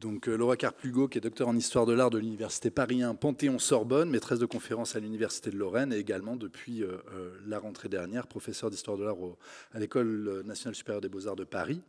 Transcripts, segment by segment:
Donc euh, Laura Carplugo, qui est docteur en histoire de l'art de l'Université Paris Panthéon-Sorbonne, maîtresse de conférence à l'Université de Lorraine et également depuis euh, euh, la rentrée dernière professeur d'histoire de l'art à l'École nationale supérieure des beaux-arts de Paris.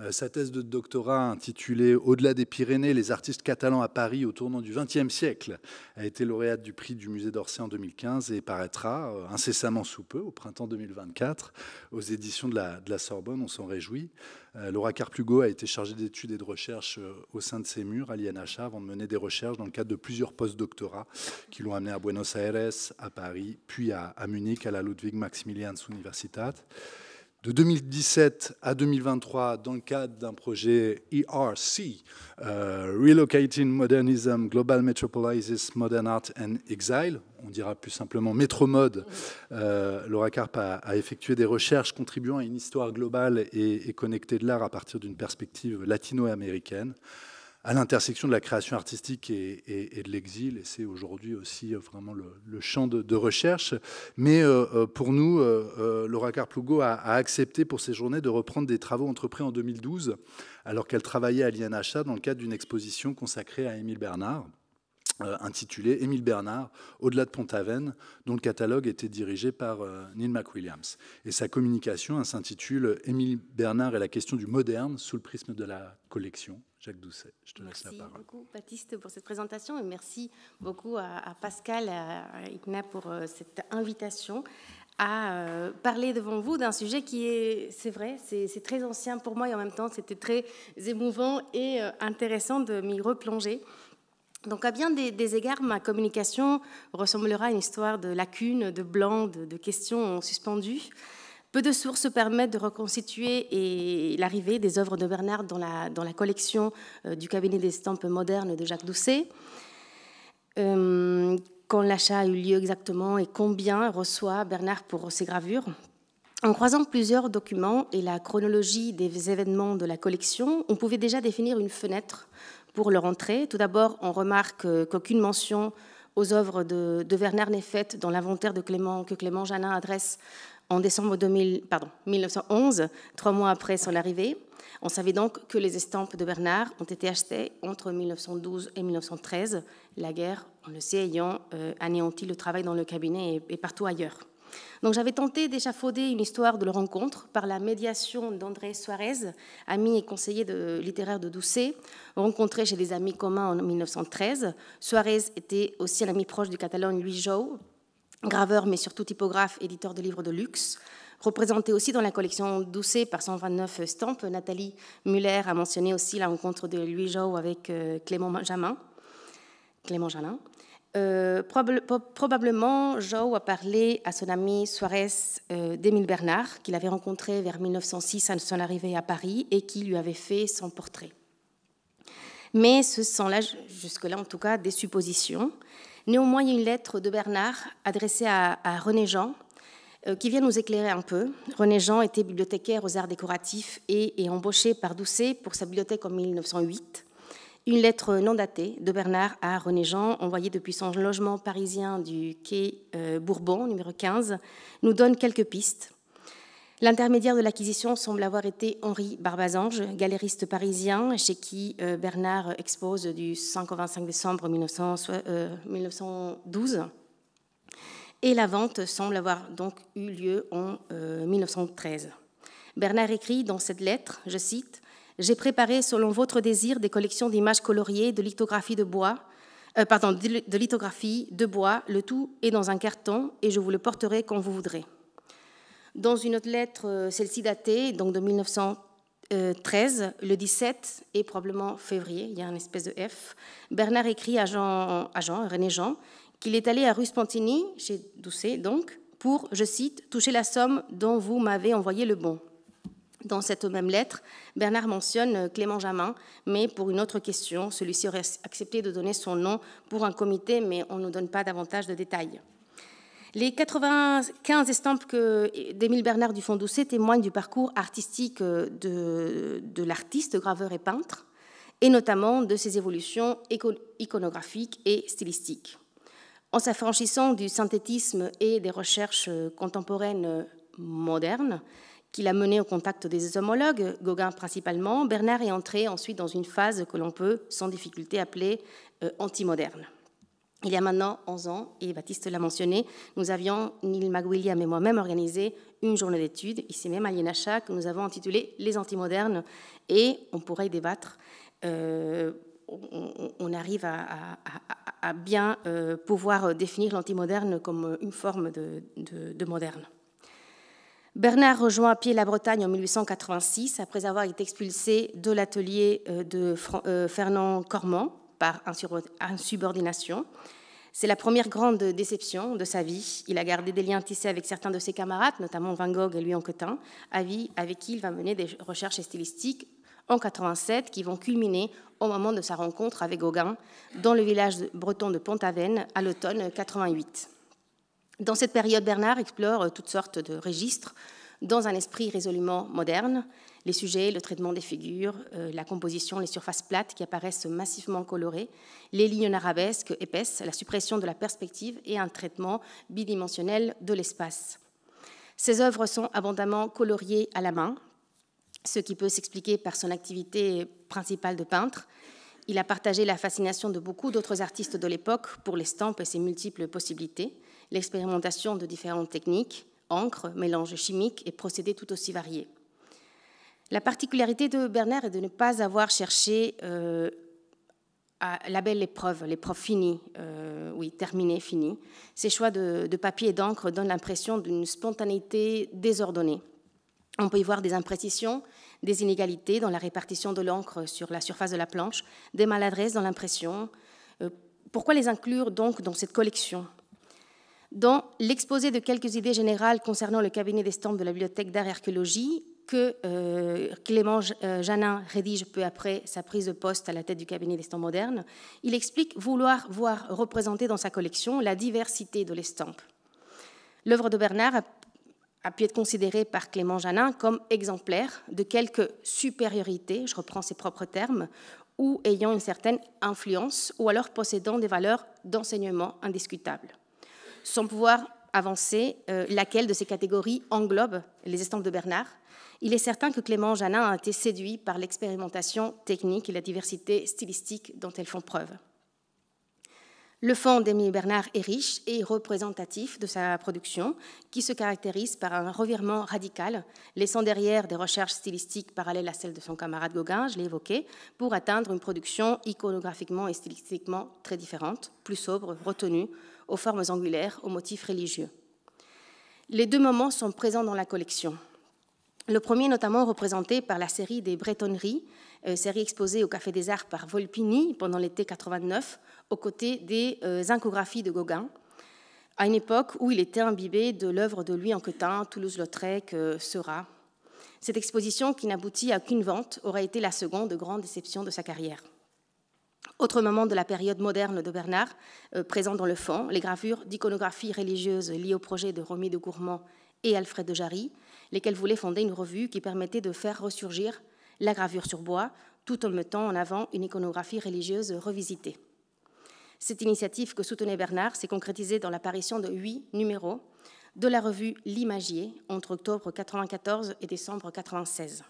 Euh, sa thèse de doctorat intitulée Au-delà des Pyrénées, les artistes catalans à Paris au tournant du XXe siècle a été lauréate du prix du musée d'Orsay en 2015 et paraîtra euh, incessamment sous peu, au printemps 2024, aux éditions de la, Sorbonne. On s'en réjouit. Euh, Laura Carplugo a été chargée d'études et de recherches au sein de ces murs à l'INHA avant de mener des recherches dans le cadre de plusieurs post-doctorats qui l'ont amenée à Buenos Aires, à Paris, puis à, Munich, à la Ludwig Maximilians universität de 2017 à 2023 dans le cadre d'un projet ERC, euh, Relocating Modernism, Global Metropolises, Modern Art and Exile, on dira plus simplement Métromode, euh, Laura Carp a, effectué des recherches contribuant à une histoire globale et connectée de l'art à partir d'une perspective latino-américaine à l'intersection de la création artistique et, de l'exil. Et c'est aujourd'hui aussi euh, vraiment le, champ de, recherche. Mais euh, euh, pour nous, Laura Carplugo a, accepté pour ces journées de reprendre des travaux entrepris en 2012, alors qu'elle travaillait à l'INHA dans le cadre d'une exposition consacrée à Émile Bernard. Euh, intitulé Émile Bernard, Au-delà de Pont-Aven, dont le catalogue était dirigé par euh, Neil McWilliams. Et sa communication hein, s'intitule Émile Bernard et la question du moderne sous le prisme de la collection. Jacques Doucet, je te laisse la parole. Merci beaucoup, Baptiste, pour cette présentation et merci beaucoup à, Pascal et à Igna pour euh, cette invitation à parler devant vous d'un sujet qui est, c'est vrai, c'est très ancien pour moi et en même temps c'était très émouvant et intéressant de m'y replonger donc à bien des, égards, ma communication ressemblera à une histoire de lacunes, de blancs, de, questions suspendues. Peu de sources permettent de reconstituer l'arrivée des œuvres de Bernard dans la, collection euh, du cabinet des estampes modernes de Jacques Doucet. Euh, quand l'achat a eu lieu exactement et combien reçoit Bernard pour ses gravures. En croisant plusieurs documents et la chronologie des événements de la collection, on pouvait déjà définir une fenêtre pour leur entrée. Tout d'abord, on remarque euh, qu'aucune mention aux œuvres de, Bernard Werner n'est faite dans l'inventaire que Clément Janin adresse en décembre 2000, pardon, 1911, trois mois après son arrivée. On savait donc que les estampes de Bernard ont été achetées entre 1912 et 1913, la guerre, on le sait, ayant euh, anéanti le travail dans le cabinet et partout ailleurs. Donc j'avais tenté d'échafauder une histoire de leur rencontre par la médiation d'André Suarez, ami et conseiller de, littéraire de Doucet, rencontré chez des amis communs en 1913. Suarez était aussi un ami proche du catalan Louis Jau, graveur mais surtout typographe, éditeur de livres de luxe. Représenté aussi dans la collection Doucet par 129 stampes, Nathalie Muller a mentionné aussi la rencontre de Louis Jau avec euh, Clément Jamin. Clément Jamin. Euh, probablement, Joe a parlé à son ami Suarez d'Emile euh, d'Émile Bernard, qu'il avait rencontré vers 1906 à son arrivée à Paris et qui lui avait fait son portrait. Mais ce sont là, jusque-là en tout cas, des suppositions. Néanmoins, il y a une lettre de Bernard adressée à, René Jean euh, qui vient nous éclairer un peu. René Jean était bibliothécaire aux arts décoratifs et embauché par Doucet pour sa bibliothèque en 1908. Une lettre non datée de Bernard à René Jean, envoyée depuis son logement parisien du quai euh, Bourbon, numéro 15, nous donne quelques pistes. L'intermédiaire de l'acquisition semble avoir été Henri Barbazange, galériste parisien, chez qui euh, Bernard expose du 5 au 25 décembre 1912. Euh, Et la vente semble avoir donc eu lieu en 1913. Bernard écrit dans cette lettre, je cite, j'ai préparé, selon votre désir, des collections d'images coloriées, de lithographies de bois, euh, pardon, de lithographie, de bois, le tout est dans un carton et je vous le porterai quand vous voudrez. Dans une autre lettre, euh, celle-ci datée donc de 1913, le 17 et probablement février, il y a une espèce de F, Bernard écrit à Jean, à Jean René Jean, qu'il est allé à rue Spontini, chez Doucet donc, pour, je cite, toucher la somme dont vous m'avez envoyé le bon. Dans cette même lettre, Bernard mentionne euh, Clément Jamin, mais pour une autre question, celui-ci aurait accepté de donner son nom pour un comité, mais on ne nous donne pas davantage de détails. Les 95 estampes euh, d'Émile Bernard du Fond Doucet témoignent du parcours artistique euh, de, de l'artiste, graveur et peintre, et notamment de ses évolutions iconographiques et stylistiques. En s'affranchissant du synthétisme et des recherches contemporaines modernes, qui l'a mené au contact des homologues, Gauguin principalement, Bernard est entré ensuite dans une phase que l'on peut sans difficulté appeler anti euh, antimoderne. Il y a maintenant 11 ans, et Baptiste l'a mentionné, nous avions, Neil McWilliam et moi-même, organisé une journée d'études, ici même à Lienacha, que nous avons intitulée Les antimodernes, et on pourrait y débattre. Euh, on, arrive à, bien euh, pouvoir définir l'antimoderne comme une forme de moderne. Bernard rejoint à pied la Bretagne en 1886 après avoir été expulsé de l'atelier euh, de euh, Fernand Cormand par insubordination. C'est la première grande déception de sa vie. Il a gardé des liens tissés avec certains de ses camarades, notamment Van Gogh et Louis Anquetin, avec qui il va mener des recherches stylistiques en 87 qui vont culminer au moment de sa rencontre avec Gauguin dans le village breton de Pont-Aven à l'automne 88. Dans cette période, Bernard explore euh, toutes sortes de registres dans un esprit résolument moderne. Les sujets, le traitement des figures, euh, la composition, les surfaces plates qui apparaissent massivement colorées, les lignes arabesques épaisses, la suppression de la perspective et un traitement bidimensionnel de l'espace. Ses œuvres sont abondamment coloriées à la main, ce qui peut s'expliquer par son activité principale de peintre. Il a partagé la fascination de beaucoup d'autres artistes de l'époque pour les l'estampe et ses multiples possibilités l'expérimentation de différentes techniques, encre, mélanges chimiques et procédés tout aussi variés. La particularité de Bernard est de ne pas avoir cherché euh, à la belle épreuve, l'épreuve finie, euh, oui, terminée, finie. Ces choix de, papier et d'encre donnent l'impression d'une spontanéité désordonnée. On peut y voir des imprécisions, des inégalités dans la répartition de l'encre sur la surface de la planche, des maladresses dans l'impression. Euh, pourquoi les inclure donc dans cette collection dans l'exposé de quelques idées générales concernant le cabinet d'estampes de la Bibliothèque d'art archéologie que euh, Clément euh, Janin rédige peu après sa prise de poste à la tête du cabinet d'estampes modernes. Il explique vouloir voir représentée dans sa collection la diversité de l'estampe. L'œuvre de Bernard a pu être considérée par Clément Janin comme exemplaire de quelques supériorités, je reprends ses propres termes, ou ayant une certaine influence, ou alors possédant des valeurs d'enseignement indiscutables sans pouvoir avancer euh, laquelle de ces catégories englobe les estampes de Bernard. Il est certain que Clément Janin a été séduit par l'expérimentation technique et la diversité stylistique dont elles font preuve. Le fond d'Émile Bernard est riche et représentatif de sa production, qui se caractérise par un revirement radical, laissant derrière des recherches stylistiques parallèles à celles de son camarade Gauguin, je l'ai évoqué, pour atteindre une production iconographiquement et stylistiquement très différente, plus sobre, retenue, aux formes angulaires, aux motifs religieux. Les deux moments sont présents dans la collection. Le premier notamment représenté par la série des Bretonneries, euh, série exposée au Café des Arts par Volpini pendant l'été 89, aux côtés des euh, incographies de Gauguin, à une époque où il était imbibé de l'œuvre de Louis Anquetin, Toulouse-Lautrec, sera euh, Seurat. Cette exposition, qui n'aboutit à qu'une vente, aurait été la seconde grande déception de sa carrière. Autre moment de la période moderne de Bernard, euh, présent dans le fond, les gravures d'iconographie religieuse liées au projet de Romy de Gourmand et Alfred de Jarry, lesquels voulaient fonder une revue qui permettait de faire ressurgir la gravure sur bois, tout en mettant en avant une iconographie religieuse revisitée. Cette initiative que soutenait Bernard s'est concrétisée dans l'apparition de huit numéros de la revue L'Imagier entre octobre 1994 et décembre 1996.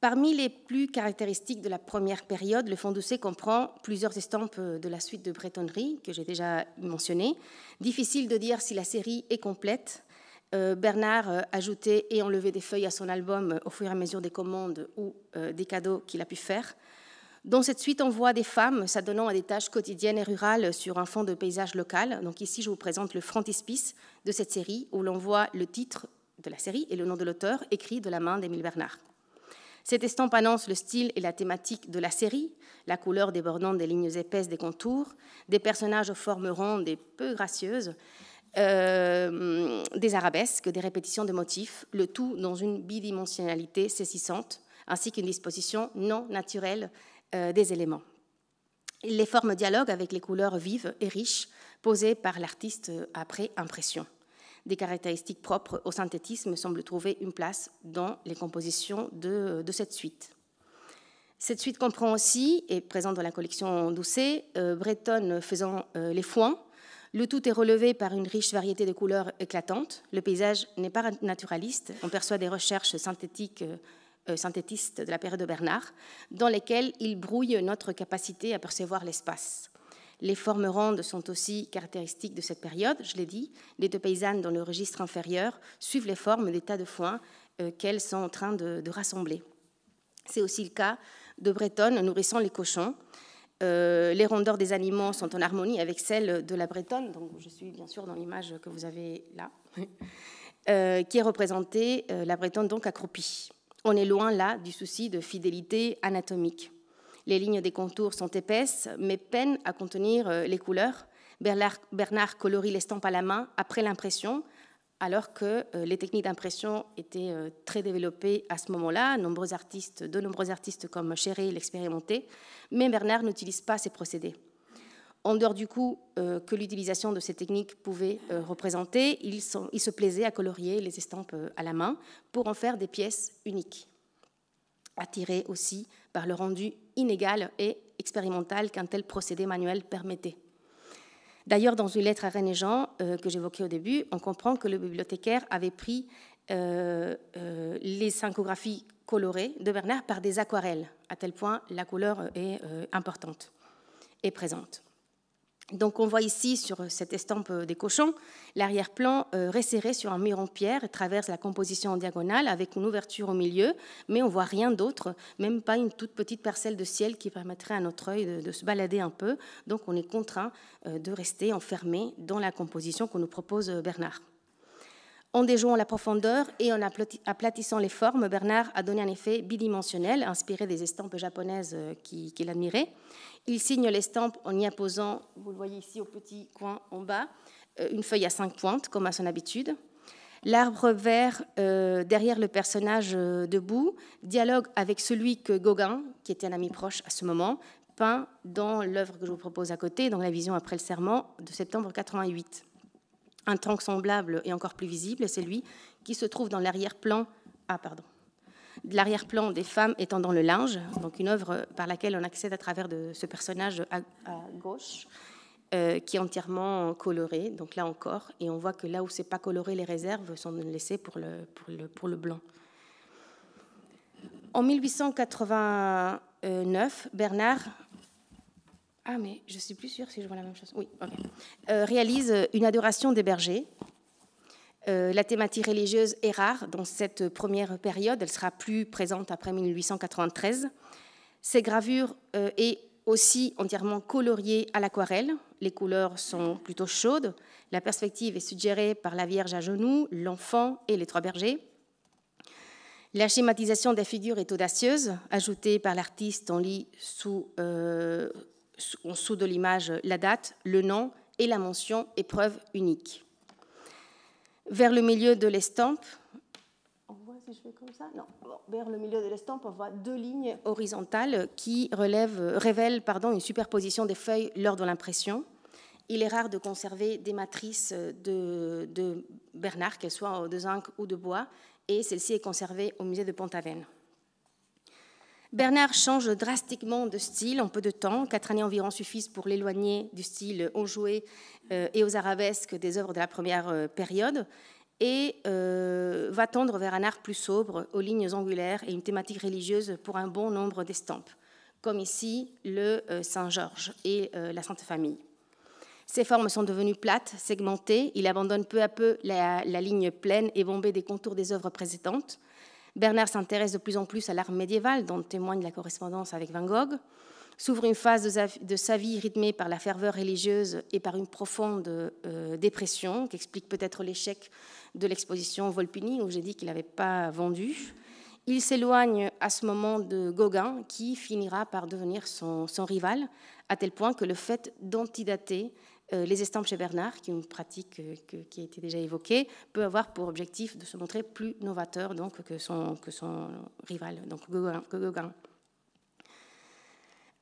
Parmi les plus caractéristiques de la première période, le Fonds doucé comprend plusieurs estampes euh, de la suite de Bretonnerie que j'ai déjà mentionnées. Difficile de dire si la série est complète. Euh, Bernard euh, ajoutait et enlevait des feuilles à son album au fur et à mesure des commandes ou des cadeaux qu'il a pu faire. Dans cette suite, on voit des femmes s'adonnant à des tâches quotidiennes et rurales sur un fond de paysage local. Donc ici, je vous présente le frontispice de cette série où l'on voit le titre de la série et le nom de l'auteur écrit de la main d'Émile Bernard. Cette estampe annonce le style et la thématique de la série, la couleur débordante des lignes épaisses des contours, des personnages aux formes rondes et peu gracieuses, euh, des arabesques, des répétitions de motifs, le tout dans une bidimensionnalité saisissante, ainsi qu'une disposition non naturelle euh, des éléments. Les formes dialoguent avec les couleurs vives et riches posées par l'artiste après impression des caractéristiques propres au synthétisme semblent trouver une place dans les compositions de, cette suite. Cette suite comprend aussi, et présente dans la collection Doucet, euh, Breton faisant euh, les foins. Le tout est relevé par une riche variété de couleurs éclatantes. Le paysage n'est pas naturaliste. On perçoit des recherches synthétiques, euh, synthétistes de la période de Bernard, dans lesquelles il brouille notre capacité à percevoir l'espace. Les formes rondes sont aussi caractéristiques de cette période, je l'ai dit. Les deux paysannes dans le registre inférieur suivent les formes des tas de foin euh, qu'elles sont en train de, rassembler. C'est aussi le cas de Bretonne nourrissant les cochons. Euh, les rondeurs des animaux sont en harmonie avec celles de la Bretonne, donc je suis bien sûr dans l'image que vous avez là, euh, qui est représentée, la Bretonne donc accroupie. On est loin là du souci de fidélité anatomique. Les lignes des contours sont épaisses, mais peinent à contenir euh, les couleurs. Bernard colorie l'estampe à la main après l'impression, alors que euh, les techniques d'impression étaient euh, très développées à ce moment-là. de nombreux artistes comme Chéry l'expérimentaient, mais Bernard n'utilise pas ces procédés. En dehors du coup que l'utilisation de ces techniques pouvait représenter, il, se plaisait à colorier les estampes à la main pour en faire des pièces uniques. attirer aussi par le rendu inégal et expérimental qu'un tel procédé manuel permettait. D'ailleurs, dans une lettre à René Jean euh, que j'évoquais au début, on comprend que le bibliothécaire avait pris euh, euh, les synchographies colorées de Bernard par des aquarelles, à tel point la couleur est importante et présente. Donc on voit ici sur cette estampe euh, des cochons l'arrière-plan euh, resserré sur un mur en pierre et traverse la composition en diagonale avec une ouverture au milieu, mais on voit rien d'autre, même pas une toute petite parcelle de ciel qui permettrait à notre œil de, se balader un peu. Donc on est contraint euh, de rester enfermé dans la composition qu'on nous propose Bernard. En déjouant la profondeur et en aplatissant les formes, Bernard a donné un effet bidimensionnel, inspiré des estampes japonaises euh, qu'il admirait. Il signe l'estampe en y apposant, vous le voyez ici au petit coin en bas, euh, une feuille à cinq pointes, comme à son habitude. L'arbre vert euh, derrière le personnage debout dialogue avec celui que Gauguin, qui était un ami proche à ce moment, peint dans l'œuvre que je vous propose à côté, dans la vision après le serment de septembre 88. Un tank semblable et encore plus visible c'est lui qui se trouve dans l'arrière-plan ah, pardon, de l'arrière-plan des femmes étendant le linge, donc une œuvre par laquelle on accède à travers de ce personnage à, gauche, euh, qui est entièrement coloré, donc là encore, et on voit que là où c'est pas coloré, les réserves sont laissées pour le, pour le, pour le blanc. En 1889, Bernard ah, mais je suis plus sûre si je vois la même chose. Oui, ok. Euh, réalise euh, une adoration des bergers. Euh, la thématique religieuse est rare dans cette première période. Elle sera plus présente après 1893. Ces gravures euh, est aussi entièrement coloriée à l'aquarelle. Les couleurs sont plutôt chaudes. La perspective est suggérée par la Vierge à genoux, l'enfant et les trois bergers. La schématisation des figures est audacieuse, ajoutée par l'artiste en lit sous en dessous de l'image la date, le nom et la mention épreuve unique. Vers le milieu de l'estampe, on voit vers le milieu de on voit deux lignes horizontales qui relèvent, révèlent pardon, une superposition des feuilles lors de l'impression. Il est rare de conserver des matrices de, de Bernard, qu'elles soient de zinc ou de bois, et celle-ci est conservée au musée de Pont-Aven. Bernard change drastiquement de style en peu de temps. Quatre années environ suffisent pour l'éloigner du style onjoué euh, et aux arabesques des œuvres de la première euh, période et euh, va tendre vers un art plus sobre, aux lignes angulaires et une thématique religieuse pour un bon nombre d'estampes, comme ici le Saint-Georges et la Sainte Famille. Ses formes sont devenues plates, segmentées, il abandonne peu à peu la ligne pleine et bombée des contours des œuvres précédentes, Bernard s'intéresse de plus en plus à l'art médiéval, dont témoigne la correspondance avec Van Gogh. S'ouvre une phase de sa vie rythmée par la ferveur religieuse et par une profonde euh, dépression, qui explique peut-être l'échec de l'exposition Volpini, où j'ai dit qu'il n'avait pas vendu. Il s'éloigne à ce moment de Gauguin, qui finira par devenir son, son rival, à tel point que le fait d'antidater euh, les estampes chez Bernard, qui est une pratique euh, qui a été déjà évoquée, peut avoir pour objectif de se montrer plus novateur donc, que, son, rival, donc Gauguin.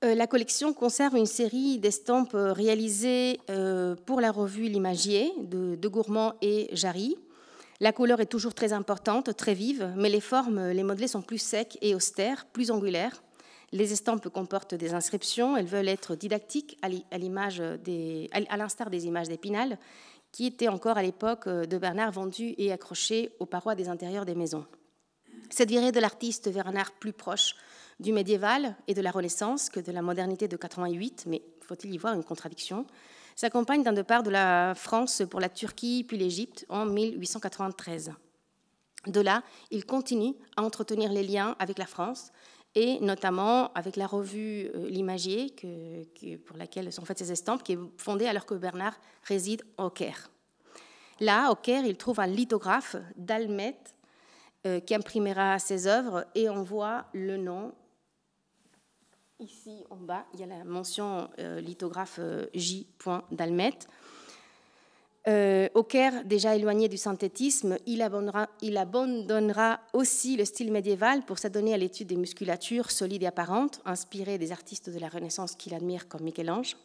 Euh, la collection conserve une série d'estampes réalisées pour la revue L'Imagier de, de Gourmand et Jarry. La couleur est toujours très importante, très vive, mais les formes, les modelés sont plus secs et austères, plus angulaires. Les estampes comportent des inscriptions. Elles veulent être didactiques à l'instar des, images d'Épinal, qui étaient encore à l'époque euh, de Bernard vendues et accrochées aux parois des intérieurs des maisons. Cette virée de l'artiste vers un art plus proche du médiéval et de la Renaissance que de la modernité de 88, mais faut-il y voir une contradiction, s'accompagne d'un départ de la France pour la Turquie puis l'Égypte en 1893. De là, il continue à entretenir les liens avec la France, et notamment avec la revue euh, L'Imagier, pour laquelle sont faites ces estampes, qui est fondée alors que Bernard réside au Caire. Là, au Caire, il trouve un lithographe d'Almet euh, qui imprimera ses œuvres et on voit le nom. Ici en bas, il y a la mention euh, lithographe J. d'Almet. Euh, au Caire, déjà éloigné du synthétisme, il abandonnera, il aussi le style médiéval pour s'adonner à l'étude des musculatures solides et apparentes, inspirées des artistes de la Renaissance qu'il admire comme Michel-Ange.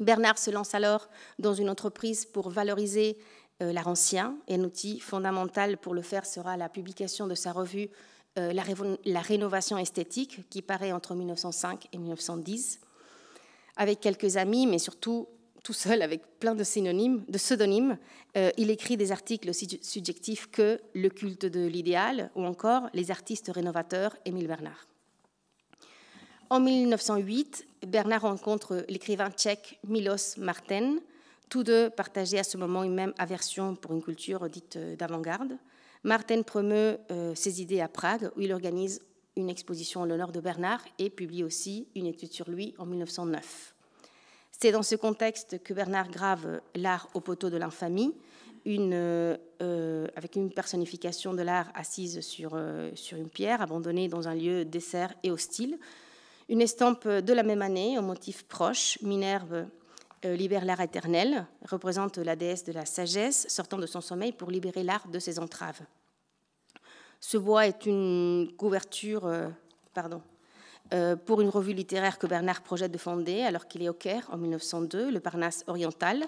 Bernard se lance alors dans une entreprise pour valoriser euh, l'art ancien, et un outil fondamental pour le faire sera la publication de sa revue euh, la rénovation esthétique, qui paraît entre 1905 et 1910 avec quelques amis, mais surtout tout seul avec plein de synonymes, de pseudonymes. Euh, il écrit des articles aussi subjectifs que Le culte de l'idéal ou encore Les artistes rénovateurs, Émile Bernard. En 1908, Bernard rencontre l'écrivain tchèque Milos Marten, tous deux partageaient à ce moment une même aversion pour une culture dite euh, d'avant-garde. Marten promeut euh, ses idées à Prague, où il organise une exposition en l'honneur de Bernard et publie aussi une étude sur lui en 1909. C'est dans ce contexte que Bernard grave l'art au poteau de l'infamie, euh, avec une personnification de l'art assise sur, euh, sur une pierre, abandonnée dans un lieu dessert et hostile. Une estampe de la même année, au motif proche, Minerve euh, libère l'art éternel, représente la déesse de la sagesse sortant de son sommeil pour libérer l'art de ses entraves. Ce bois est une couverture, pardon, euh, pour une revue littéraire que Bernard projette de fonder alors qu'il est au Caire en 1902, le Parnasse oriental.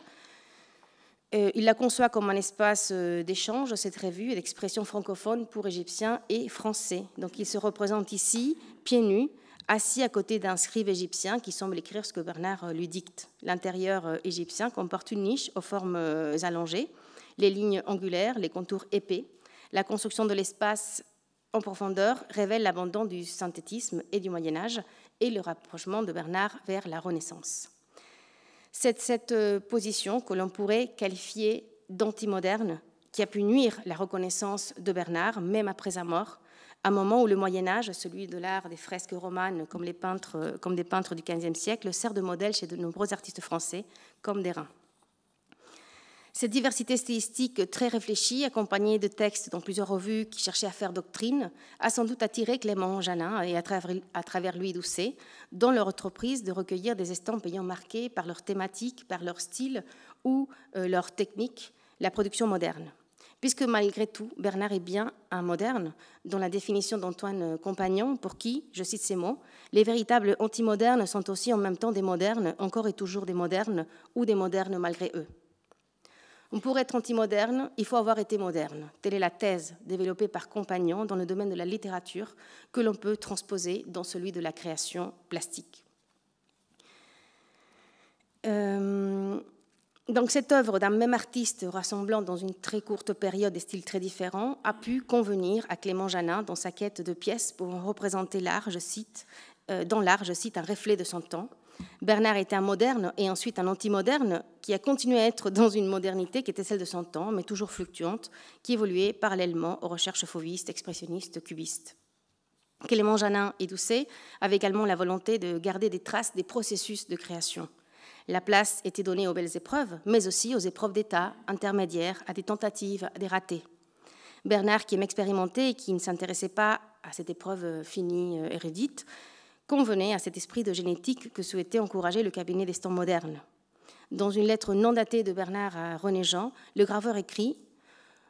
Euh, il la conçoit comme un espace euh, d'échange, cette revue, d'expression francophone pour Égyptiens et Français. Donc il se représente ici, pieds nus, assis à côté d'un scribe égyptien qui semble écrire ce que Bernard lui dicte. L'intérieur égyptien comporte une niche aux formes allongées, les lignes angulaires, les contours épais. La construction de l'espace en profondeur révèle l'abandon du synthétisme et du Moyen Âge et le rapprochement de Bernard vers la Renaissance. C'est cette euh, position que l'on pourrait qualifier d'antimoderne qui a pu nuire la reconnaissance de Bernard, même après sa mort, à un moment où le Moyen Âge, celui de l'art des fresques romanes comme, euh, des peintres du XVe siècle, sert de modèle chez de nombreux artistes français comme des reins. Cette diversité stylistique très réfléchie, accompagnée de textes dans plusieurs revues qui cherchaient à faire doctrine, a sans doute attiré Clément Janin et à travers, lui Doucet dans leur entreprise de recueillir des estampes ayant marqué par leur thématique, par leur style ou euh, leur technique la production moderne. Puisque malgré tout, Bernard est bien un moderne, dans la définition d'Antoine Compagnon, pour qui, je cite ces mots, les véritables anti-modernes sont aussi en même temps des modernes, encore et toujours des modernes, ou des modernes malgré eux. Pour être anti-moderne, il faut avoir été moderne. Telle est la thèse développée par Compagnon dans le domaine de la littérature que l'on peut transposer dans celui de la création plastique. Euh, donc cette œuvre d'un même artiste rassemblant dans une très courte période des styles très différents a pu convenir à Clément Janin dans sa quête de pièces pour représenter l'art, euh, dans l'art, un reflet de son temps, Bernard était un moderne et ensuite un anti-moderne qui a continué à être dans une modernité qui était celle de son temps, mais toujours fluctuante, qui évoluait parallèlement aux recherches fauvistes, expressionnistes, cubistes. Clément Janin et Doucet avaient également la volonté de garder des traces des processus de création. La place était donnée aux belles épreuves, mais aussi aux épreuves d'État, intermédiaires, à des tentatives, à des ratés. Bernard, qui aimait expérimenter et qui ne s'intéressait pas à cette épreuve finie, hérédite, euh, convenait à cet esprit de génétique que souhaitait encourager le cabinet des temps modernes. Dans une lettre non datée de Bernard à René Jean, le graveur écrit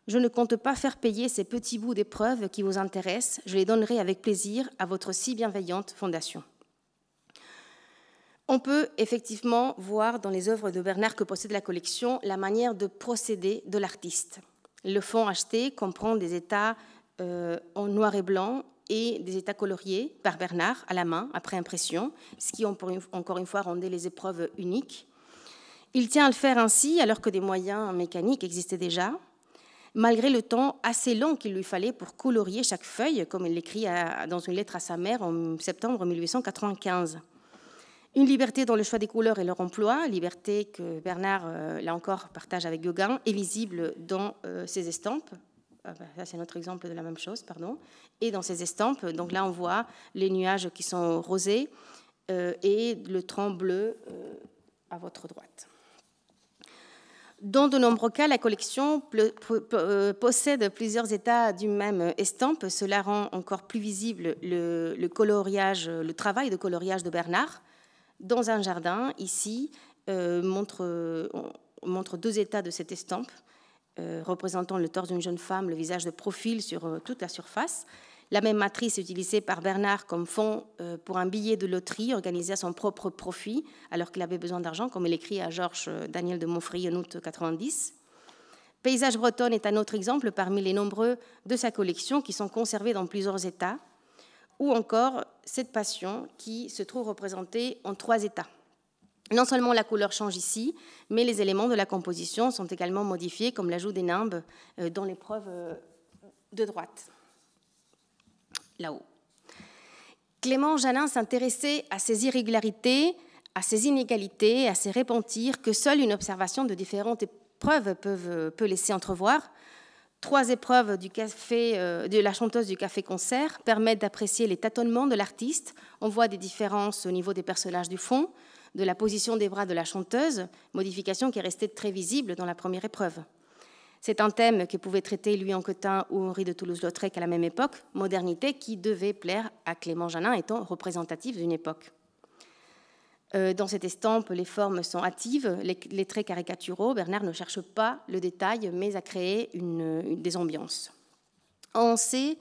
Je ne compte pas faire payer ces petits bouts d'épreuves qui vous intéressent, je les donnerai avec plaisir à votre si bienveillante fondation. On peut effectivement voir dans les œuvres de Bernard que possède la collection la manière de procéder de l'artiste. Le fonds acheté comprend des états euh, en noir et blanc, et des états coloriés par Bernard à la main, après impression, ce qui, encore une fois, rendait les épreuves uniques. Il tient à le faire ainsi alors que des moyens mécaniques existaient déjà, malgré le temps assez long qu'il lui fallait pour colorier chaque feuille, comme il l'écrit dans une lettre à sa mère en septembre 1895. Une liberté dans le choix des couleurs et leur emploi, liberté que Bernard, euh, là encore, partage avec Gauguin, est visible dans euh, ses estampes, ah bah, c'est notre exemple de la même chose, pardon. Et dans ces estampes, donc là on voit les nuages qui sont rosés euh, et le tronc bleu euh, à votre droite. Dans de nombreux cas, la collection euh, possède plusieurs états d'une même estampe. Cela rend encore plus visible le, coloriage, le travail de coloriage de Bernard dans un jardin. Ici, montre, on montre deux états de cette estampe euh, représentant le torse d'une jeune femme, le visage de profil sur euh, toute la surface. La même matrice utilisée par Bernard comme fond euh, pour un billet de loterie organisé à son propre profit, alors qu'il avait besoin d'argent, comme il écrit à Georges Daniel de Montfry en août 90. Paysage breton est un autre exemple parmi les nombreux de sa collection qui sont conservés dans plusieurs états, ou encore cette passion qui se trouve représentée en trois états non seulement la couleur change ici, mais les éléments de la composition sont également modifiés, comme l'ajout des nimbes euh, dans l'épreuve euh, de droite, là-haut. Clément Janin s'intéressait à ces irrégularités, à ces inégalités, à ces repentirs que seule une observation de différentes épreuves euh, peut laisser entrevoir. Trois épreuves de la chanteuse du café-concert permettent d'apprécier les tâtonnements de l'artiste. On voit des différences au niveau des personnages du fond, de la position des bras de la chanteuse, modification qui est restée très visible dans la première épreuve. C'est un thème que pouvait traiter Louis Anquetin ou Henri de Toulouse-Lautrec à la même époque, modernité qui devait plaire à Clément Janin étant représentatif d'une époque. Euh, dans cette estampe, les formes sont hâtives, les, traits caricaturaux. Bernard ne cherche pas le détail, mais à créer une, des ambiances. On sait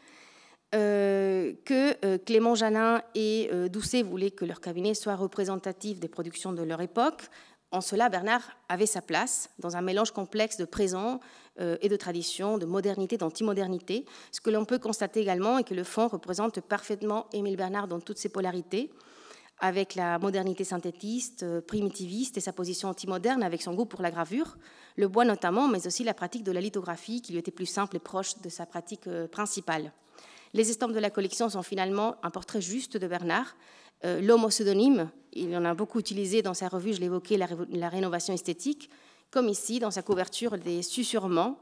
euh, que euh, Clément Janin et euh, Doucet voulaient que leur cabinet soit représentatif des productions de leur époque. En cela, Bernard avait sa place dans un mélange complexe de présent et de tradition, de modernité, d'antimodernité. Ce que l'on peut constater également est que le fond représente parfaitement Émile Bernard dans toutes ses polarités, avec la modernité synthétiste, primitiviste et sa position antimoderne, avec son goût pour la gravure, le bois notamment, mais aussi la pratique de la lithographie qui lui était plus simple et proche de sa pratique principale. Les estampes de la collection sont finalement un portrait juste de Bernard. Euh, l'homme au pseudonyme, il en a beaucoup utilisé dans sa revue, je l'évoquais, la, rénovation esthétique, comme ici dans sa couverture des Susurements,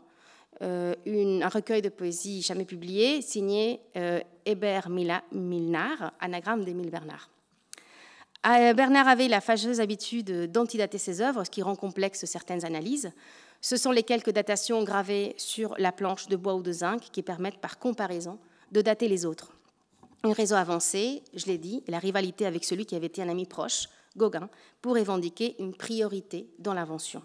euh, un recueil de poésie jamais publié, signé euh, Hébert Mila, Milnar, anagramme d'Émile Bernard. Ah, Bernard avait la fâcheuse habitude d'antidater ses œuvres, ce qui rend complexe certaines analyses. Ce sont les quelques datations gravées sur la planche de bois ou de zinc qui permettent par comparaison de dater les autres. Une réseau avancée, je l'ai dit, la rivalité avec celui qui avait été un ami proche, Gauguin, pour revendiquer une priorité dans l'invention.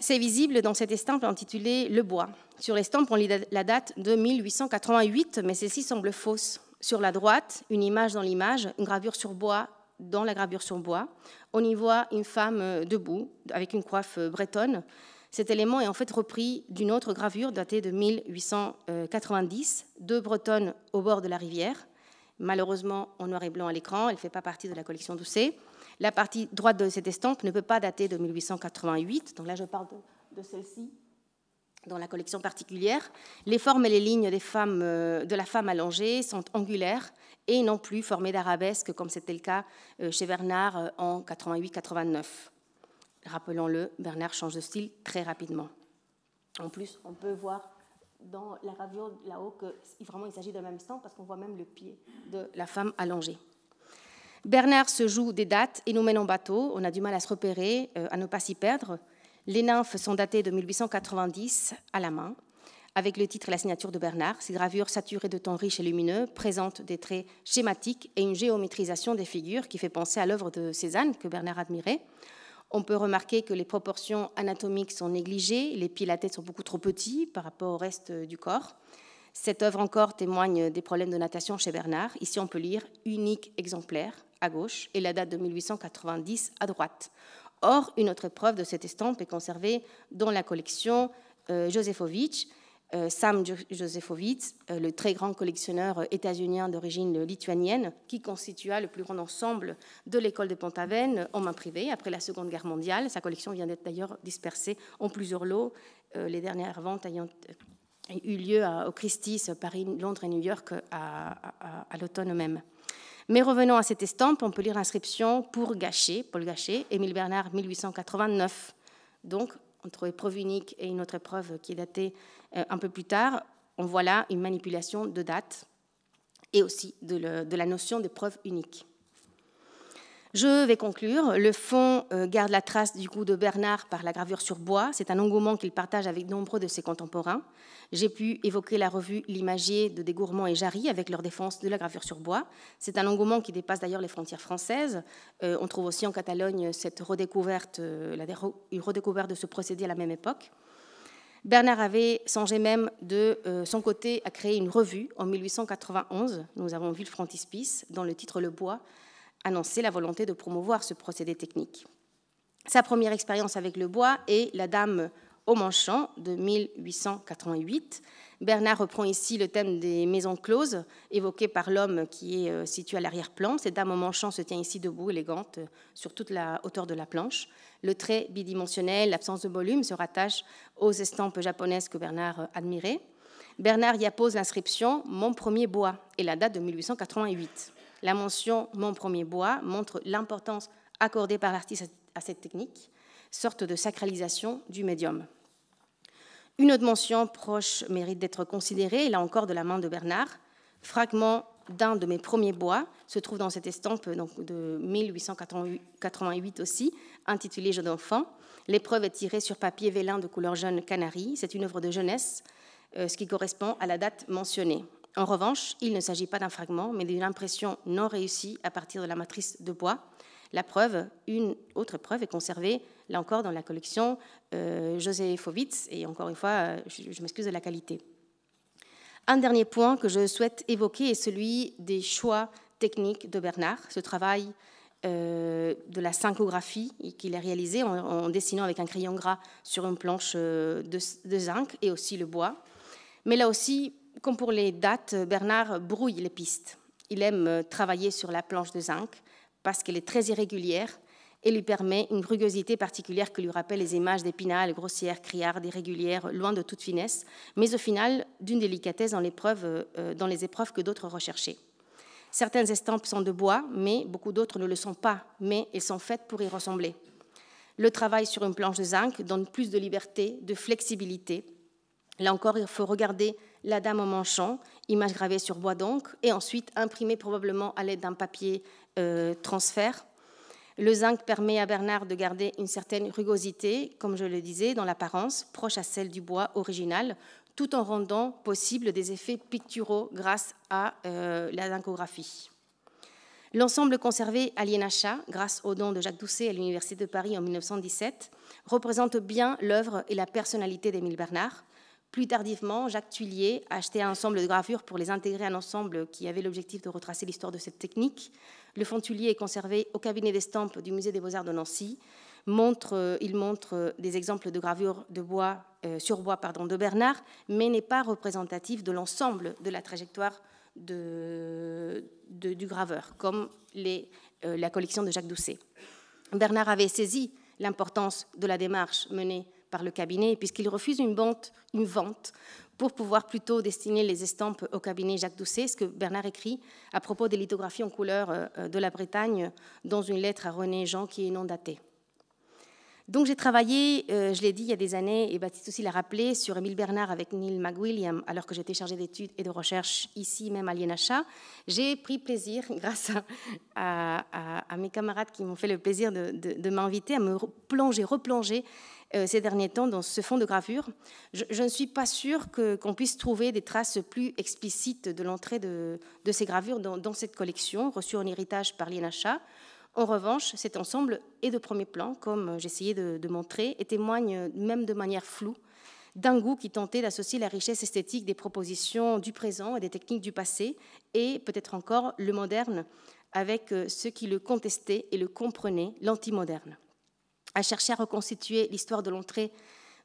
C'est visible dans cette estampe intitulée Le bois. Sur l'estampe, on lit la date de 1888, mais celle-ci semble fausse. Sur la droite, une image dans l'image, une gravure sur bois dans la gravure sur bois. On y voit une femme euh, debout avec une coiffe euh, bretonne cet élément est en fait repris d'une autre gravure datée de 1890, euh, deux Bretonnes au bord de la rivière. Malheureusement, en noir et blanc à l'écran, elle ne fait pas partie de la collection Doucet. La partie droite de cette estampe ne peut pas dater de 1888, donc là je parle de, celle-ci, dans la collection particulière. Les formes et les lignes euh, de la femme allongée sont angulaires et non plus formées d'arabesques comme c'était le cas euh, chez Bernard en 88-89. Rappelons-le, Bernard change de style très rapidement. En plus, on peut voir dans la gravure là-haut que vraiment il s'agit d'un même stand parce qu'on voit même le pied de la femme allongée. Bernard se joue des dates et nous mène en bateau. On a du mal à se repérer, euh, à ne pas s'y perdre. Les nymphes sont datées de 1890 à la main, avec le titre et la signature de Bernard. Ces gravures saturées de tons riches et lumineux présentent des traits schématiques et une géométrisation des figures qui fait penser à l'œuvre de Cézanne que Bernard admirait. On peut remarquer que les proportions anatomiques sont négligées, les pieds et la tête sont beaucoup trop petits par rapport au reste euh, du corps. Cette œuvre encore témoigne des problèmes de natation chez Bernard. Ici, on peut lire unique exemplaire à gauche et la date de 1890 à droite. Or, une autre preuve de cette estampe est conservée dans la collection euh, Josefowicz » Euh, Sam Josefovitz, euh, le très grand collectionneur euh, états-unien d'origine lituanienne, qui constitua le plus grand ensemble de l'école de Pont-Aven en main privée après la Seconde Guerre mondiale. Sa collection vient d'être d'ailleurs dispersée en plusieurs lots, les dernières ventes ayant eu lieu au Christie's, Paris, Londres et New York à, à l'automne même. Mais revenons à cette estampe, on peut lire l'inscription pour Gachet, Paul Gachet, Émile Bernard, 1889. Donc, entre épreuve unique et une autre épreuve qui est datée euh, un peu plus tard, on voit là une manipulation de date et aussi de, la notion de preuve unique. Je vais conclure. Le fond euh, garde la trace du coup de Bernard par la gravure sur bois. C'est un engouement qu'il partage avec nombreux de ses contemporains. J'ai pu évoquer la revue L'Imagier de Desgourmands et Jarry avec leur défense de la gravure sur bois. C'est un engouement qui dépasse d'ailleurs les frontières françaises. Euh, on trouve aussi en Catalogne cette redécouverte, redécouverte de ce procédé à la même époque. Bernard avait songé même de euh, son côté à créer une revue en 1891, nous avons vu le frontispice, dans le titre Le Bois annonçait la volonté de promouvoir ce procédé technique. Sa première expérience avec le bois est La Dame au Manchon de 1888. Bernard reprend ici le thème des maisons closes, évoqué par l'homme qui est euh, situé à l'arrière-plan. Cette dame au manchon se tient ici debout, élégante, sur toute la hauteur de la planche. Le trait bidimensionnel, l'absence de volume se rattache aux estampes japonaises que Bernard euh, admirait. Bernard y appose l'inscription Mon premier bois et la date de 1888. La mention Mon premier bois montre l'importance accordée par l'artiste à cette technique, sorte de sacralisation du médium. Une autre mention proche mérite d'être considérée, là encore de la main de Bernard, fragment d'un de mes premiers bois se trouve dans cette estampe donc, de 1888 aussi, intitulée Jeux d'enfant. L'épreuve est tirée sur papier vélin de couleur jaune canari. C'est une œuvre de jeunesse, euh, ce qui correspond à la date mentionnée. En revanche, il ne s'agit pas d'un fragment, mais d'une impression non réussie à partir de la matrice de bois. La preuve, une autre preuve, est conservée, là encore, dans la collection euh, José Fovitz, et encore une fois, euh, je m'excuse de la qualité. Un dernier point que je souhaite évoquer est celui des choix techniques de Bernard. Ce travail euh, de la synchographie qu'il a réalisé en, dessinant avec un crayon gras sur une planche euh, de zinc et aussi le bois. Mais là aussi, comme pour les dates, Bernard brouille les pistes. Il aime euh, travailler sur la planche de zinc parce qu'elle est très irrégulière et lui permet une rugosité particulière que lui rappellent les images d'épinal, grossières, criardes, irrégulières, loin de toute finesse, mais au final d'une délicatesse euh, dans, les épreuves que d'autres recherchaient. Certaines estampes sont de bois, mais beaucoup d'autres ne le sont pas, mais elles sont faites pour y ressembler. Le travail sur une planche de zinc donne plus de liberté, de flexibilité. Là encore, il faut regarder la dame en manchon, image gravée sur bois donc, et ensuite imprimée probablement à l'aide d'un papier euh, transfert le zinc permet à Bernard de garder une certaine rugosité, comme je le disais, dans l'apparence, proche à celle du bois original, tout en rendant possible des effets picturaux grâce à euh, la zincographie. L'ensemble conservé à l'INHA, grâce au don de Jacques Doucet à l'Université de Paris en 1917, représente bien l'œuvre et la personnalité d'Émile Bernard, plus tardivement, Jacques Tulier a acheté un ensemble de gravures pour les intégrer à un ensemble qui avait l'objectif de retracer l'histoire de cette technique. Le fond Tulier est conservé au cabinet d'estampes du musée des beaux-arts de Nancy. Montre, euh, il montre euh, des exemples de gravures de bois, euh, sur bois de Bernard, mais n'est pas représentatif de l'ensemble de la trajectoire du graveur, comme les, la collection de Jacques Doucet. Bernard avait saisi l'importance de la démarche menée par le cabinet, puisqu'il refuse une vente, pour pouvoir plutôt destiner les estampes au cabinet Jacques Doucet, ce que Bernard écrit à propos des lithographies en couleur euh, euh, de la Bretagne dans une lettre à René Jean qui est non datée. Donc j'ai travaillé, euh, je l'ai dit il y a des années, et Baptiste aussi l'a rappelé, sur Émile Bernard avec Neil McWilliam, alors que j'étais chargée d'études et de recherches ici même à Lienachat. J'ai pris plaisir, grâce à, mes camarades qui m'ont fait le plaisir de, de m'inviter, à me plonger, replonger euh, ces derniers temps dans ce fond de gravure. Je, ne suis pas sûre qu'on puisse trouver des traces plus explicites de l'entrée de, ces gravures dans, cette collection, reçue en héritage par l'INHA. En revanche, cet ensemble est de premier plan, comme j'essayais de, de, montrer, et témoigne même de manière floue d'un goût qui tentait d'associer la richesse esthétique des propositions du présent et des techniques du passé, et peut-être encore le moderne, avec euh, ceux qui le contestaient et le comprenaient, l'antimoderne. À chercher à reconstituer l'histoire de l'entrée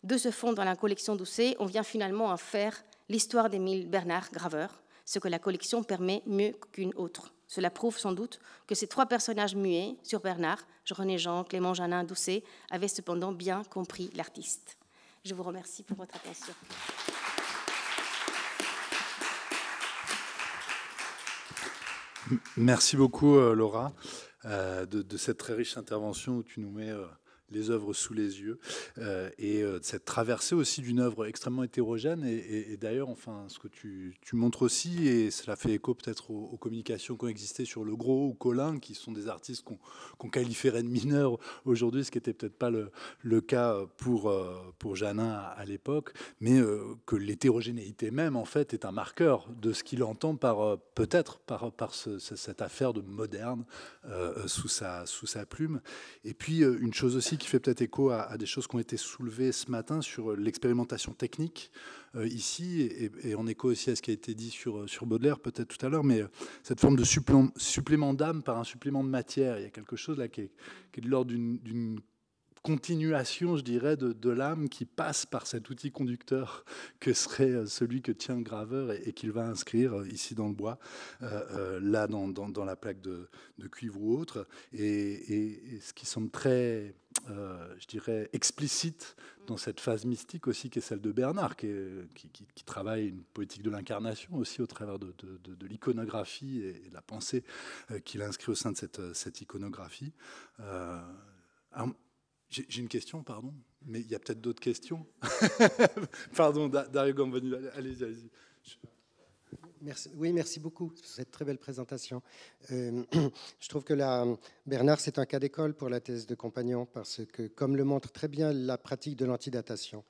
de ce fond dans la collection Doucet, on vient finalement à faire l'histoire d'Émile Bernard Graveur, ce que la collection permet mieux qu'une autre. Cela prouve sans doute que ces trois personnages muets sur Bernard, René Jean, Clément Janin, Doucet, avaient cependant bien compris l'artiste. Je vous remercie pour votre attention. Merci beaucoup, euh, Laura, euh, de, cette très riche intervention où tu nous mets euh, les œuvres sous les yeux. Euh, et euh, cette traversée aussi d'une œuvre extrêmement hétérogène. Et, d'ailleurs, enfin, ce que tu, montres aussi, et cela fait écho peut-être aux, communications qui ont existé sur Le Gros ou Colin, qui sont des artistes qu'on qu qualifierait de mineurs aujourd'hui, ce qui n'était peut-être pas le, le, cas pour, euh, pour Janin à, l'époque, mais que l'hétérogénéité même, en fait, est un marqueur de ce qu'il entend par peut-être par, par cette affaire de moderne sous, sa, sous sa plume. Et puis, une chose aussi qui fait peut-être écho à, des choses qui ont été soulevées ce matin sur euh, l'expérimentation technique euh, ici, et, et, en écho aussi à ce qui a été dit sur, euh, sur Baudelaire peut-être tout à l'heure, mais cette forme de supplément, d'âme par un supplément de matière, il y a quelque chose là qui est, de l'ordre d'une continuation, je dirais, de, l'âme qui passe par cet outil conducteur que serait celui que tient le graveur et, qu'il va inscrire ici dans le bois, là dans, dans, la plaque de, cuivre ou autre. Et, et ce qui semble très euh, je dirais, explicite dans cette phase mystique aussi qui est celle de Bernard, qui, qui, travaille une politique de l'incarnation aussi au travers de, l'iconographie et, de la pensée euh, qu'il inscrit au sein de cette, euh, iconographie. j'ai une question, pardon, mais il y a peut-être d'autres questions. pardon, Dario Gamboni, allez-y, allez-y oui, merci beaucoup pour cette très belle présentation. Euh, je trouve que Bernard, c'est un cas d'école pour la thèse de Compagnon, parce que, comme le montre très bien la pratique de l'antidatation,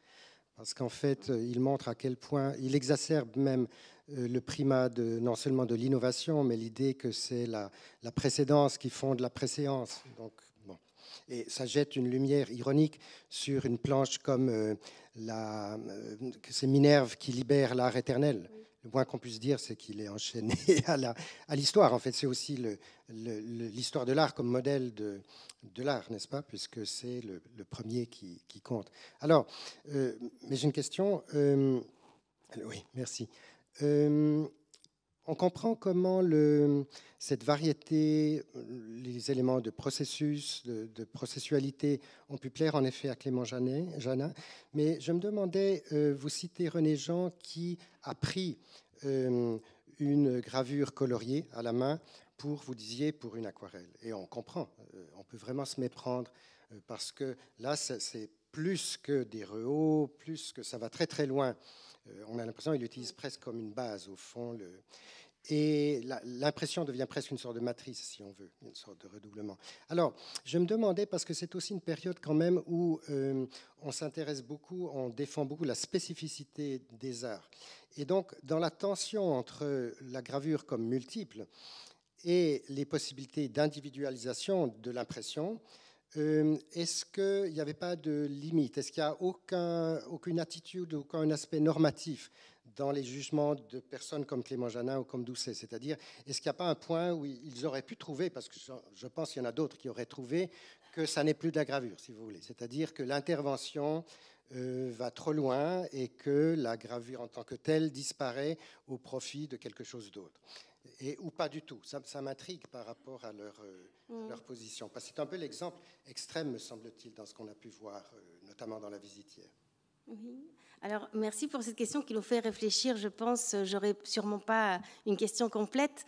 parce qu'en fait, euh, il montre à quel point, il exacerbe même euh, le primat non seulement de l'innovation, mais l'idée que c'est la, précédence qui fonde la préséance. Donc, bon. Et ça jette une lumière ironique sur une planche comme la, c'est Minerve qui libère l'art éternel le moins qu'on puisse dire, c'est qu'il est enchaîné à l'histoire. en fait, c'est aussi l'histoire de l'art comme modèle de, de l'art, n'est-ce pas Puisque c'est le, premier qui, compte. Alors, euh, mais j'ai une question. Euh, oui, merci. Euh, on comprend comment cette variété, les éléments de processus, de, processualité ont pu plaire en effet à Clément Jeannin. Mais je me demandais, euh, vous citez René Jean qui a pris euh, une gravure coloriée à la main pour, vous disiez, pour une aquarelle. Et on comprend, euh, on peut vraiment se méprendre parce que là, c'est plus que des rehauts, plus que ça va très très loin. Euh, on a l'impression qu'il l'utilise presque comme une base, au fond. Le... Et l'impression devient presque une sorte de matrice, si on veut, une sorte de redoublement. Alors, je me demandais, parce que c'est aussi une période quand même où euh, on s'intéresse beaucoup, on défend beaucoup la spécificité des arts. Et donc, dans la tension entre la gravure comme multiple et les possibilités d'individualisation de l'impression, euh, est-ce qu'il n'y avait pas de limite Est-ce qu'il n'y a aucune attitude, aucun aspect normatif dans les jugements de personnes comme Clément Janin ou comme Doucet. C'est-à-dire, est-ce qu'il n'y a pas un point où ils auraient pu trouver, parce que je pense qu'il y en a d'autres qui auraient trouvé, que ça n'est plus de la gravure, si vous voulez. C'est-à-dire que l'intervention euh, va trop loin et que la gravure en tant que telle disparaît au profit de quelque chose d'autre et, ou pas du tout. Ça, m'intrigue par rapport à euh, mm. leur, position. Parce que c'est un peu l'exemple extrême, me semble-t-il, dans ce qu'on a pu voir, euh, notamment dans la visite Oui. Alors, merci pour cette question qui nous fait réfléchir. Je pense, j'aurais sûrement pas une question complète.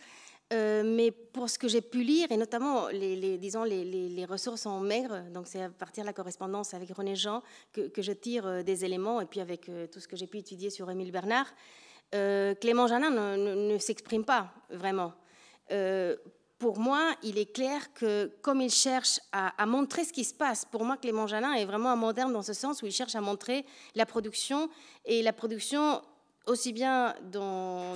Euh, mais pour ce que j'ai pu lire, et notamment, les, disons, les, ressources sont maigres, donc c'est à partir de la correspondance avec René Jean que je tire des éléments, et puis avec tout ce que j'ai pu étudier sur Émile Bernard. Euh, Clément Janin ne, s'exprime pas vraiment. Euh, pour moi, il est clair que comme il cherche à, montrer ce qui se passe, pour moi, Clément Janin est vraiment un moderne dans ce sens où il cherche à montrer la production et la production aussi bien dans,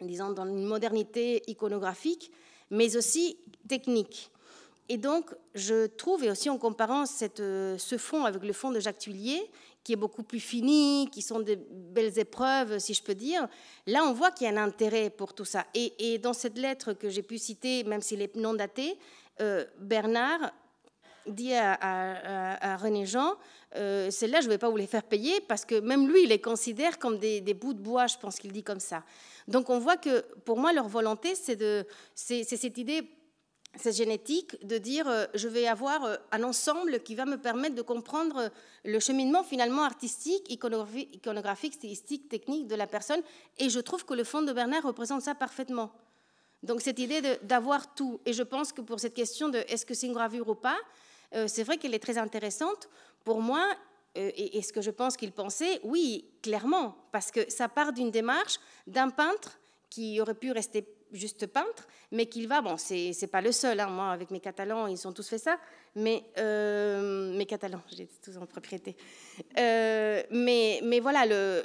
disons, dans une modernité iconographique, mais aussi technique. Et donc, je trouve, et aussi en comparant euh, ce fond avec le fond de Jacques Tullier, qui est beaucoup plus fini, qui sont des belles épreuves, si je peux dire. Là, on voit qu'il y a un intérêt pour tout ça. Et, dans cette lettre que j'ai pu citer, même s'il est non daté, euh, Bernard dit à, René Jean, euh, là je ne vais pas vous les faire payer parce que même lui, il les considère comme des, des bouts de bois, je pense qu'il dit comme ça. Donc on voit que pour moi, leur volonté, c'est cette idée cette génétique, de dire euh, je vais avoir euh, un ensemble qui va me permettre de comprendre euh, le cheminement finalement artistique, iconographique, stylistique, technique de la personne. Et je trouve que le fond de Bernard représente ça parfaitement. Donc cette idée d'avoir tout, et je pense que pour cette question de est-ce que c'est une gravure ou pas, c'est vrai qu'elle est très intéressante. Pour moi, et, et, ce que je pense qu'il pensait, oui, clairement, parce que ça part d'une démarche d'un peintre qui aurait pu rester juste peintre, mais qu'il va, bon, c'est pas le seul, hein. moi, avec mes Catalans, ils ont tous fait ça, mais euh, mes Catalans, j'ai tous en propriété. Euh, mais, mais voilà, le,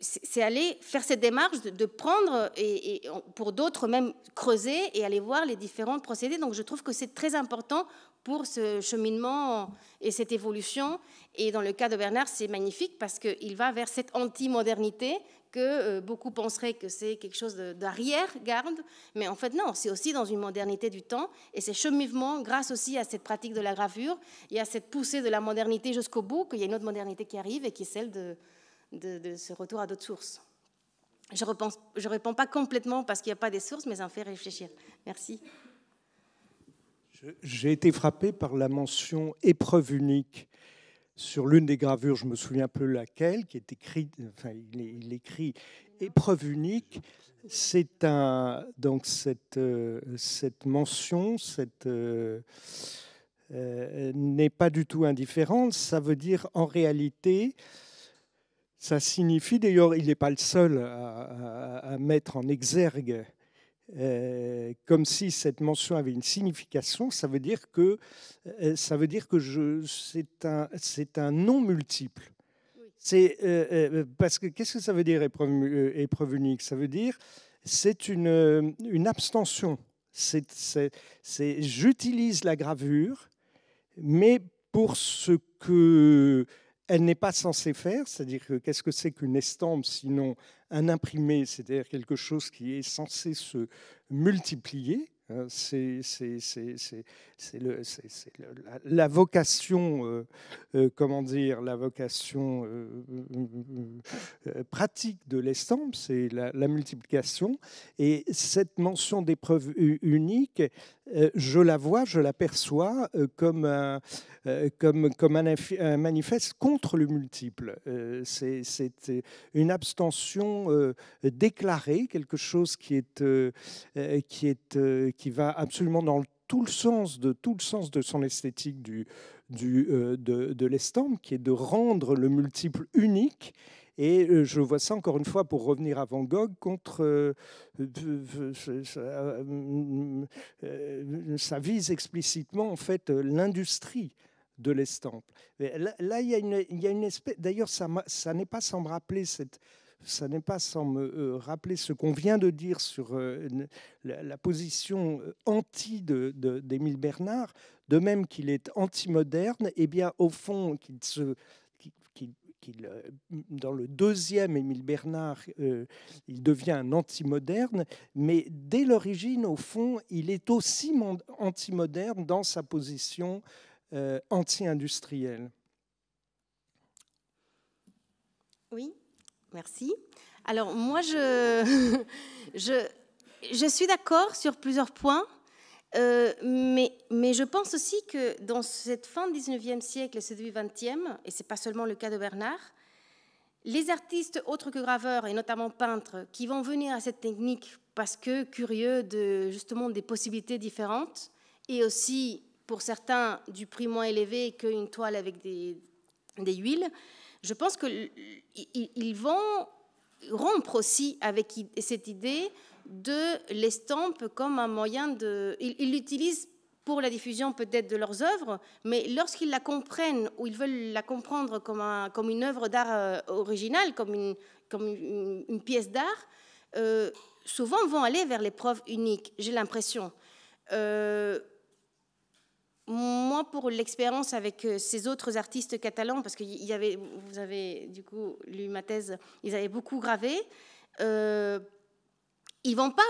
c'est aller faire cette démarche de, prendre, et, pour d'autres même creuser et aller voir les différents procédés. Donc je trouve que c'est très important pour ce cheminement et cette évolution. Et dans le cas de Bernard, c'est magnifique parce qu'il va vers cette anti-modernité que euh, beaucoup penseraient que c'est quelque chose d'arrière-garde, mais en fait non, c'est aussi dans une modernité du temps, et c'est ce mouvement, grâce aussi à cette pratique de la gravure, et à cette poussée de la modernité jusqu'au bout, qu'il y a une autre modernité qui arrive, et qui est celle de, de, ce retour à d'autres sources. Je ne je réponds pas complètement parce qu'il n'y a pas des sources, mais ça me fait réfléchir. Merci. J'ai été frappé par la mention épreuve unique sur l'une des gravures, je me souviens plus laquelle, qui est écrit, enfin, il, écrit épreuve unique. C'est un donc cette euh, cette mention, cette euh, euh, n'est pas du tout indifférente. Ça veut dire en réalité ça signifie, d'ailleurs, il n'est pas le seul à, mettre en exergue euh, comme si cette mention avait une signification, ça veut dire que, euh, ça veut dire que c'est, un, un non multiple. C'est euh, parce que qu'est-ce que ça veut dire épreuve, unique Ça veut dire c'est une, une abstention. j'utilise la gravure, mais pour ce que elle n'est pas censée faire, c'est-à-dire qu'est-ce que c'est qu'une estampe sinon un imprimé, c'est-à-dire quelque chose qui est censé se multiplier Hein, c'est la, la, vocation, euh, euh, comment dire, la vocation euh, pratique de l'estampe, c'est la, multiplication. Et cette mention d'épreuve unique, je la vois, je la perçois comme, un, comme, comme un, manifeste contre le multiple. c'est une abstention déclarée, quelque chose qui est, qui est qui va absolument dans tout le sens de tout le sens de son esthétique du, du, euh, de, de l'estampe, qui est de rendre le multiple unique et euh, je vois ça encore une fois pour revenir à Van Gogh contre euh, ça vise explicitement en fait l'industrie de l'estampe. Là, il y a une, il une espèce. D'ailleurs, ça, ça n'est pas sans me rappeler cette, ça n'est pas sans me euh, rappeler ce qu'on vient de dire sur euh, la position euh, anti d'Émile Bernard, de même qu'il est anti-moderne, eh bien au fond dans le deuxième Émile Bernard, il devient un anti-moderne, mais dès l'origine, au fond, il est aussi anti-moderne dans sa position anti-industrielle. Oui, Merci. Alors moi, je, suis d'accord sur plusieurs points, euh, mais, je pense aussi que dans cette fin du 19e siècle et ce début 20e, et ce n'est pas seulement le cas de Bernard, les artistes autres que graveurs et notamment peintres qui vont venir à cette technique parce que curieux de justement des possibilités différentes et aussi pour certains du prix moins élevé qu'une toile avec des huiles, je pense qu'ils vont rompre aussi avec cette idée de l'estampe comme un moyen de... Ils l'utilisent pour la diffusion peut-être de leurs œuvres, mais lorsqu'ils la comprennent ou ils veulent la comprendre comme, comme une œuvre d'art euh, originale, comme une, comme une, pièce d'art, euh, souvent vont aller vers l'épreuve unique, j'ai l'impression. Euh, moi, pour l'expérience avec euh, ces autres artistes catalans, parce que vous avez du coup lu ma thèse, ils avaient beaucoup gravé, euh, ils vont pas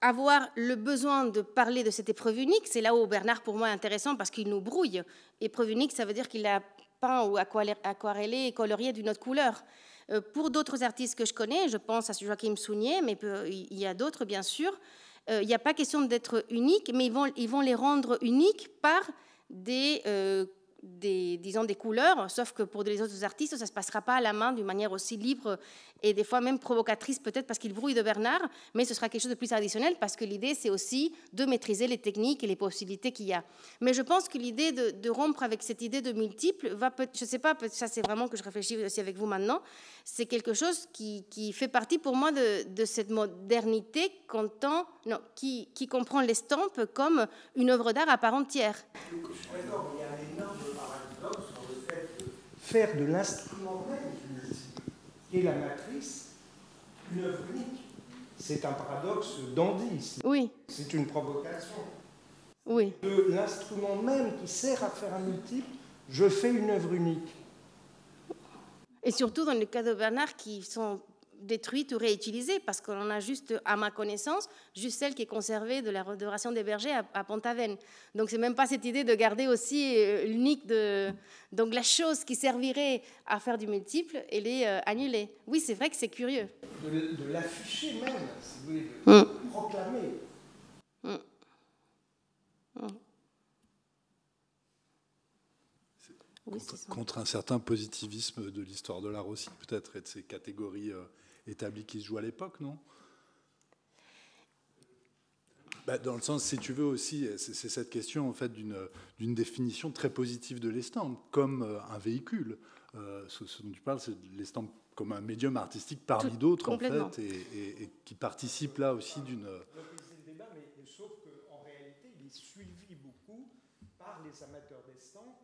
avoir le besoin de parler de cette épreuve unique. C'est là où Bernard, pour moi, est intéressant parce qu'il nous brouille. Épreuve unique, ça veut dire qu'il a peint ou aquarellé et colorié d'une autre couleur. Euh, pour d'autres artistes que je connais, je pense à Joachim Sounier, mais il y a d'autres, bien sûr, euh, il n'y a pas question d'être unique, mais ils vont, ils vont les rendre uniques par des euh, des, disons, des couleurs, sauf que pour les autres artistes, ça ne se passera pas à la main d'une manière aussi libre et des fois même provocatrice, peut-être parce qu'il brouille de Bernard, mais ce sera quelque chose de plus traditionnel parce que l'idée, c'est aussi de maîtriser les techniques et les possibilités qu'il y a. Mais je pense que l'idée de, rompre avec cette idée de multiple va, je ne sais pas, ça c'est vraiment que je réfléchis aussi avec vous maintenant, c'est quelque chose qui, fait partie pour moi de, cette modernité qui, comprend l'estampe comme une œuvre d'art à part entière faire de l'instrument même qui est la matrice une œuvre unique. C'est un paradoxe dandy. Oui. C'est une provocation. Oui. De l'instrument même qui sert à faire un multiple, je fais une œuvre unique. Et surtout dans le cas de Bernard, qui sont détruite ou réutilisée, parce qu'on a juste, à ma connaissance, juste celle qui est conservée de la restauration des bergers à, Pontavenne. Donc c'est même pas cette idée de garder aussi euh, l'unique de... Donc la chose qui servirait à faire du multiple, elle est euh, annulée. Oui, c'est vrai que c'est curieux. De, l'afficher même, si vous voulez, de hum. proclamer. Hum. Hum. contre, un certain positivisme de l'histoire de l'art aussi, peut-être, et de ces catégories euh, établies qui se jouent à l'époque, non bah, dans le sens, si tu veux aussi, c'est cette question en fait d'une définition très positive de l'estampe comme euh, un véhicule. Euh, ce, dont tu parles, c'est l'estampe comme un médium artistique parmi d'autres en fait, et, qui participe là aussi d'une. Sauf qu'en réalité, il est suivi beaucoup par les amateurs d'estampe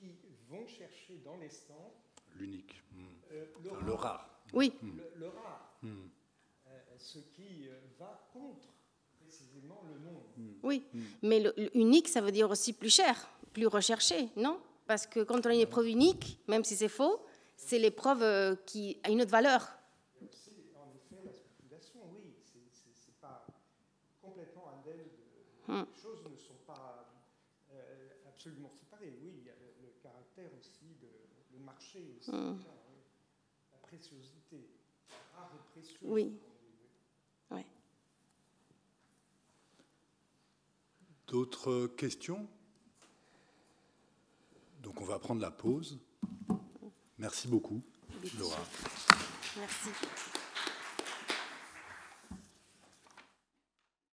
qui vont chercher dans l'instant l'unique, hmm. euh, le, rare. Oui. Hmm. Le, rare. Hmm. Euh, ce qui euh, va contre précisément le nom, Oui, mais le, unique, ça veut dire aussi plus cher, plus recherché, non Parce que quand on a une épreuve unique, même si c'est faux, c'est l'épreuve qui a une autre valeur. En effet, la oui, c'est pas complètement Mm. Oui. D'autres questions Donc on va prendre la pause. Merci beaucoup, Laura. Merci.